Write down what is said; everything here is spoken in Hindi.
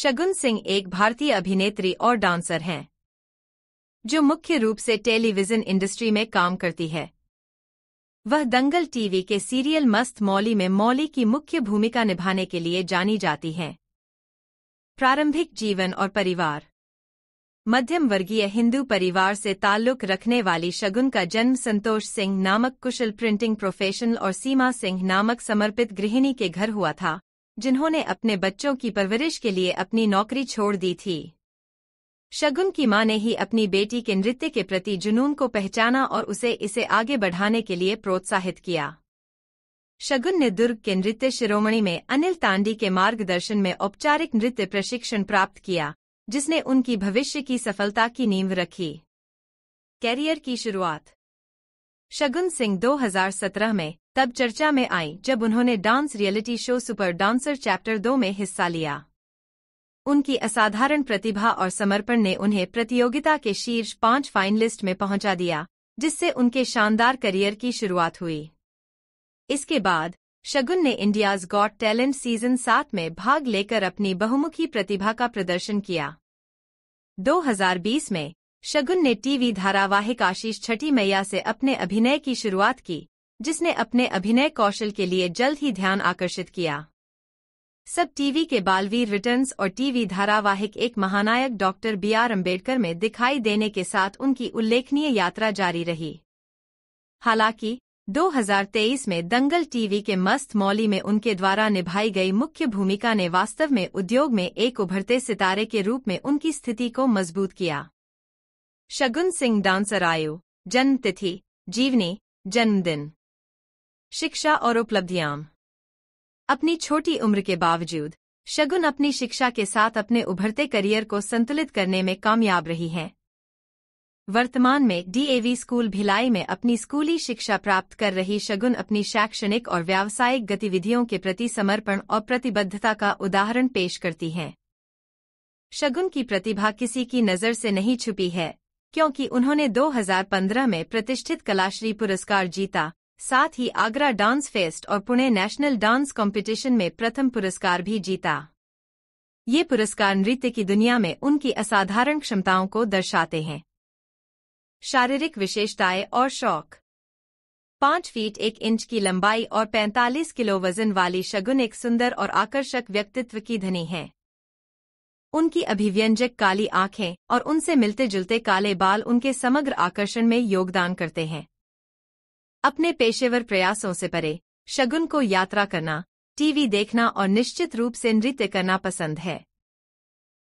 शगुन सिंह एक भारतीय अभिनेत्री और डांसर हैं जो मुख्य रूप से टेलीविजन इंडस्ट्री में काम करती है वह दंगल टीवी के सीरियल मस्त मौली में मौली की मुख्य भूमिका निभाने के लिए जानी जाती हैं प्रारंभिक जीवन और परिवार मध्यम वर्गीय हिंदू परिवार से ताल्लुक रखने वाली शगुन का जन्म संतोष सिंह नामक कुशल प्रिंटिंग प्रोफेशनल और सीमा सिंह नामक समर्पित गृहिणी के घर हुआ था जिन्होंने अपने बच्चों की परवरिश के लिए अपनी नौकरी छोड़ दी थी शगुन की मां ने ही अपनी बेटी के नृत्य के प्रति जुनून को पहचाना और उसे इसे आगे बढ़ाने के लिए प्रोत्साहित किया शगुन ने दुर्ग के नृत्य शिरोमणि में अनिल तांडी के मार्गदर्शन में औपचारिक नृत्य प्रशिक्षण प्राप्त किया जिसने उनकी भविष्य की सफलता की नींव रखी कैरियर की शुरुआत शगुन सिंह 2017 में तब चर्चा में आई जब उन्होंने dance reality show super dancer chapter दो में हिस्सा लिया उनकी असाधारण प्रतिभा और समर्पण ने उन्हें प्रतियोगिता के शीर्ष पांच फाइनलिस्ट में पहुंचा दिया जिससे उनके शानदार करियर की शुरुआत हुई इसके बाद शगुन ने इंडियाज गॉट टैलेंट सीजन सात में भाग लेकर अपनी बहुमुखी प्रतिभा का प्रदर्शन किया 2020 में शगुन ने टीवी धारावाहिक आशीष छठी मैया से अपने अभिनय की शुरुआत की जिसने अपने अभिनय कौशल के लिए जल्द ही ध्यान आकर्षित किया सब टीवी के बालवीर रिटर्न्स और टीवी धारावाहिक एक महानायक डॉक्टर बी आर अम्बेडकर में दिखाई देने के साथ उनकी उल्लेखनीय यात्रा जारी रही हालांकि 2023 में दंगल टीवी के मस्त मौली में उनके द्वारा निभाई गई मुख्य भूमिका ने वास्तव में उद्योग में एक उभरते सितारे के रूप में उनकी स्थिति को मजबूत किया शगुन सिंह डांसर आयु जन्म तिथि जीवनी जन्मदिन शिक्षा और उपलब्धियां अपनी छोटी उम्र के बावजूद शगुन अपनी शिक्षा के साथ अपने उभरते करियर को संतुलित करने में कामयाब रही हैं वर्तमान में डीएवी स्कूल भिलाई में अपनी स्कूली शिक्षा प्राप्त कर रही शगुन अपनी शैक्षणिक और व्यावसायिक गतिविधियों के प्रति समर्पण और प्रतिबद्धता का उदाहरण पेश करती हैं शगुन की प्रतिभा किसी की नज़र से नहीं छुपी है क्योंकि उन्होंने 2015 में प्रतिष्ठित कलाश्री पुरस्कार जीता साथ ही आगरा डांस फेस्ट और पुणे नेशनल डांस कंपटीशन में प्रथम पुरस्कार भी जीता ये पुरस्कार नृत्य की दुनिया में उनकी असाधारण क्षमताओं को दर्शाते हैं शारीरिक विशेषताएं और शौक पाँच फीट एक इंच की लंबाई और 45 किलो वजन वाली शगुन एक सुंदर और आकर्षक व्यक्तित्व की धनी है उनकी अभिव्यंजक काली आंखें और उनसे मिलते जुलते काले बाल उनके समग्र आकर्षण में योगदान करते हैं अपने पेशेवर प्रयासों से परे शगुन को यात्रा करना टीवी देखना और निश्चित रूप से नृत्य करना पसंद है